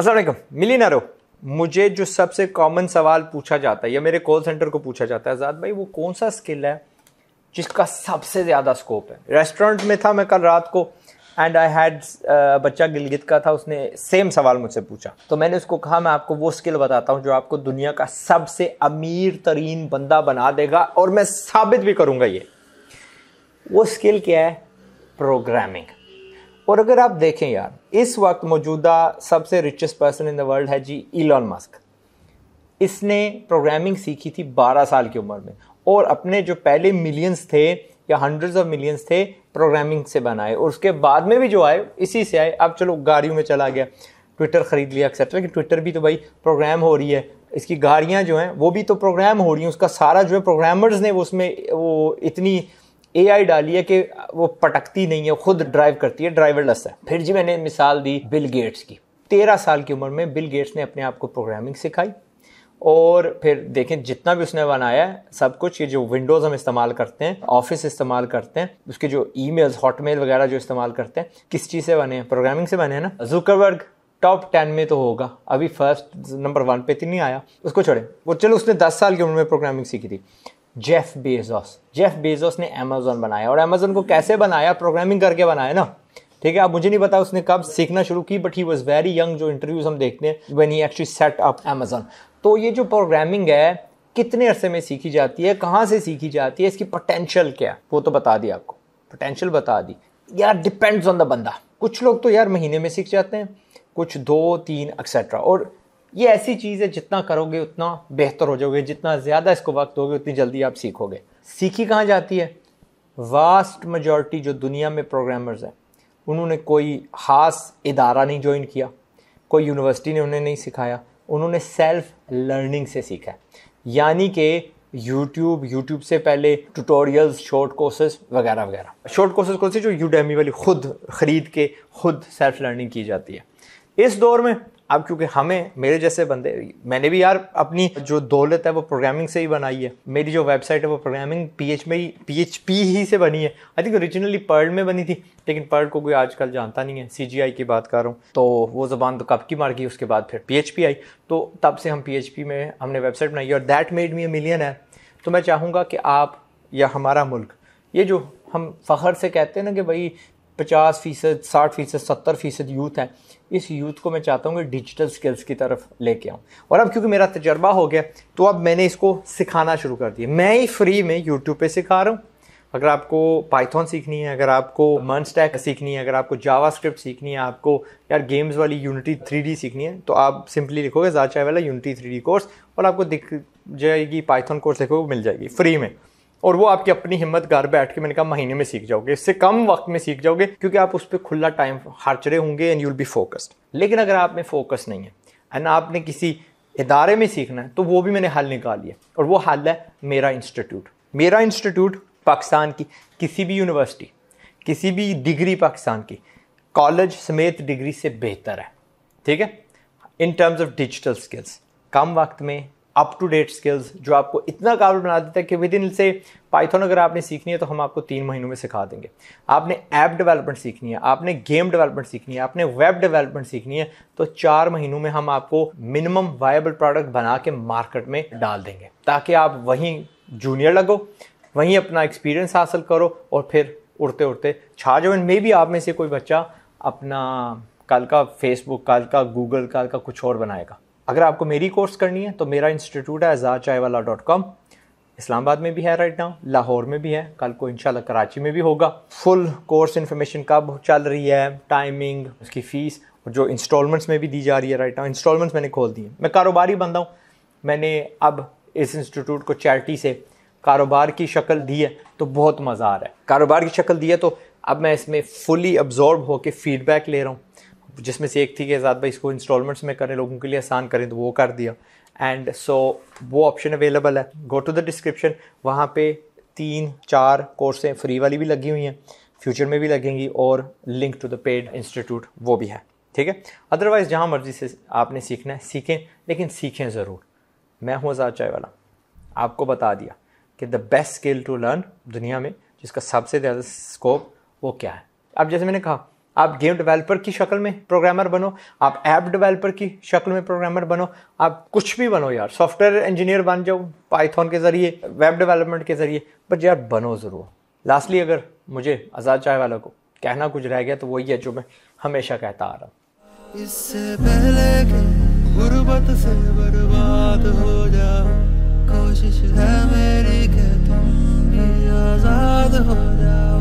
असलम मिलीनरो मुझे जो सबसे कॉमन सवाल पूछा जाता है या मेरे कॉल सेंटर को पूछा जाता है आज़ाद भाई वो कौन सा स्किल है जिसका सबसे ज़्यादा स्कोप है रेस्टोरेंट में था मैं कल रात को एंड आई हैड बच्चा गिलगित का था उसने सेम सवाल मुझसे पूछा तो मैंने उसको कहा मैं आपको वो स्किल बताता हूँ जो आपको दुनिया का सबसे अमीर तरीन बंदा बना देगा और मैं साबित भी करूँगा ये वो स्किल क्या है प्रोग्रामिंग और अगर आप देखें यार इस वक्त मौजूदा सबसे richest person in the world है जी इलॉन मस्क इसने प्रोग्रामिंग सीखी थी 12 साल की उम्र में और अपने जो पहले मिलियंस थे या हंड्रेड्स ऑफ मिलियंस थे प्रोग्रामिंग से बनाए और उसके बाद में भी जो आए इसी से आए अब चलो गाड़ियों में चला गया ट्विटर ख़रीद लिया एक्सेट्रा लेकिन ट्विटर भी तो भाई प्रोग्राम हो रही है इसकी गाड़ियाँ जो हैं वो भी तो प्रोग्राम हो रही हैं उसका सारा जो है प्रोग्रामर्स ने वो उसमें वो इतनी ए आई डाली है कि वो पटकती नहीं है खुद ड्राइव करती है ड्राइवरलेस है फिर जी मैंने मिसाल दी बिल गेट्स की तेरह साल की उम्र में बिल गेट्स ने अपने आप को प्रोग्रामिंग सिखाई और फिर देखें जितना भी उसने बनाया है सब कुछ ये जो विंडोज़ हम इस्तेमाल करते हैं ऑफिस इस्तेमाल करते हैं उसके जो ई मेल्स हॉटमेल वगैरह जो इस्तेमाल करते हैं किस चीज़ से बने हैं प्रोग्रामिंग से बने हैं ना जुकरवर्ग टॉप टेन में तो होगा अभी फर्स्ट नंबर वन पे तो नहीं आया उसको छोड़े वो चलो उसने दस साल की उम्र में प्रोग्रामिंग सीखी थी जेफ बेजोस जेफ बेजोस ने अमेजोन बनाया और अमेजोन को कैसे बनाया प्रोग्रामिंग करके बनाया ना ठीक है आप मुझे नहीं पता उसने कब सीखना शुरू की but he was very young जो इंटरव्यूज हम देखते हैं when he actually set up Amazon तो ये जो प्रोग्रामिंग है कितने अरसे में सीखी जाती है कहाँ से सीखी जाती है इसकी पोटेंशियल क्या वो तो बता दी आपको पोटेंशियल बता दी यार डिपेंड्स ऑन द बंदा कुछ लोग तो यार महीने में सीख जाते हैं कुछ दो तीन एक्सेट्रा और ये ऐसी चीज़ है जितना करोगे उतना बेहतर हो जाओगे जितना ज़्यादा इसको वक्त दोगे उतनी जल्दी आप सीखोगे सीखी कहाँ जाती है वास्ट मजॉरिटी जो दुनिया में प्रोग्रामर्स हैं उन्होंने कोई ख़ास इदारा नहीं ज्वाइन किया कोई यूनिवर्सिटी ने उन्हें नहीं सिखाया उन्होंने सेल्फ लर्निंग से सीखा यानी कि यूट्यूब यूट्यूब से पहले ट्यूटोरियल्स शॉर्ट कोर्सेज वगैरह वगैरह शॉर्ट कोर्सेज कौन से जो यूडेमी वाली खुद ख़रीद के खुद सेल्फ लर्निंग की जाती है इस दौर में अब क्योंकि हमें मेरे जैसे बंदे मैंने भी यार अपनी जो दौलत है वो प्रोग्रामिंग से ही बनाई है मेरी जो वेबसाइट है वो प्रोग्रामिंग पी एच में ही पी एच पी ही से बनी है आई थिंक ओरिजिनली पर्ल में बनी थी लेकिन पर्ल को कोई आजकल जानता नहीं है सी जी आई की बात कर रहा हूँ तो वो जबान तो कब की मार गई उसके बाद फिर पी एच पी आई तो तब से हम पी एच पी में हमने वेबसाइट बनाई और that made me a million है तो मैं चाहूँगा कि आप या हमारा मुल्क ये जो हम फ़खर से कहते हैं ना कि भाई पचास फ़ीसद साठ फ़ीसद सत्तर फ़ीसद यूथ हैं इस यूथ को मैं चाहता हूँ कि डिजिटल स्किल्स की तरफ लेके आऊँ और अब क्योंकि मेरा तजर्बा हो गया तो अब मैंने इसको सिखाना शुरू कर दिया मैं ही फ्री में यूट्यूब पे सिखा रहा हूँ अगर आपको पाइथन सीखनी है अगर आपको मन स्टैक सीखनी है अगर आपको जावा स्क्रिप्ट सीखनी है आपको यार गेम्स वाली यूनिटी थ्री सीखनी है तो आप सिंपली लिखोगे जाचाई वाला यूनिटी थ्री कोर्स और आपको दिख जाएगी पाइथन कोर्स लिखोगे मिल जाएगी फ्री में और वो आपकी अपनी हिम्मत घर बैठ के मैंने कहा महीने में सीख जाओगे इससे कम वक्त में सीख जाओगे क्योंकि आप उस पर खुला टाइम खर्च रहे होंगे एंड यूल बी फोकस्ड लेकिन अगर आप में फोकस नहीं है एंड आपने किसी इदारे में सीखना है तो वो भी मैंने हल निकाल लिया और वो हल है मेरा इंस्टीट्यूट मेरा इंस्टीट्यूट पाकिस्तान की किसी भी यूनिवर्सिटी किसी भी डिग्री पाकिस्तान की कॉलेज समेत डिग्री से बेहतर है ठीक है in terms of digital skills कम वक्त में अप टू डेट स्किल्स जो आपको इतना काबिल बना देता है कि विद इन से पाइथन अगर आपने सीखनी है तो हम आपको तीन महीनों में सिखा देंगे आपने ऐप डेवलपमेंट सीखनी है आपने गेम डेवलपमेंट सीखनी है आपने वेब डेवलपमेंट सीखनी है तो चार महीनों में हम आपको मिनिमम वायबल प्रोडक्ट बना के मार्केट में डाल देंगे ताकि आप वहीं जूनियर लगो वहीं अपना एक्सपीरियंस हासिल करो और फिर उड़ते उड़ते छा जाओ मे भी आप में से कोई बच्चा अपना कल का फेसबुक कल का गूगल कल का कुछ और बनाएगा अगर आपको मेरी कोर्स करनी है तो मेरा इंस्टीट्यूट है आज़ाद चाय वाला डॉट कॉम इस्लामाबाद में भी है राइट नाउ लाहौर में भी है कल को इंशाल्लाह कराची में भी होगा फुल कोर्स इन्फॉर्मेशन कब चल रही है टाइमिंग उसकी फ़ीस और जो इंस्टॉलमेंट्स में भी दी जा रही है राइट नाउ इंस्टॉलमेंट्स मैंने खोल दी मैं कारोबारी बंदा हूँ मैंने अब इस इंस्टीट्यूट को चैरिटी से कारोबार की शक्ल दी है तो बहुत मज़ा आ रहा है कारोबार की शक्ल दी है तो अब मैं इसमें फुली अब्जॉर्ब होकर फीडबैक ले रहा हूँ जिसमें से एक थी कि आज़ाद भाई इसको इंस्टॉलमेंट्स में करें लोगों के लिए आसान करें तो वो कर दिया एंड सो so, वो ऑप्शन अवेलेबल है गो टू द डिस्क्रिप्शन वहाँ पे तीन चार कोर्सें फ्री वाली भी लगी हुई हैं फ्यूचर में भी लगेंगी और link to the paid institute वो भी है ठीक है अदरवाइज़ जहाँ मर्जी से आपने सीखना है सीखें लेकिन सीखें ज़रूर मैं हूँ आज़ाद चाय वाला आपको बता दिया कि the best skill to learn दुनिया में जिसका सबसे ज़्यादा स्कोप वो क्या है अब जैसे मैंने कहा आप गेम डेवलपर की शक्ल में प्रोग्रामर बनो आप ऐप डेवलपर की शक्ल में प्रोग्रामर बनो आप कुछ भी बनो यार सॉफ्टवेयर इंजीनियर बन जाओ पाइथन के ज़रिए वेब डेवलपमेंट के ज़रिए बट यार बनो ज़रूर लास्टली अगर मुझे आज़ाद चाय वाला को कहना कुछ रह गया तो वही है जो मैं हमेशा कहता आ रहा हूँ इससे पहले से बर्बाद हो कोशिश है मेरी आज़ाद हो जाओ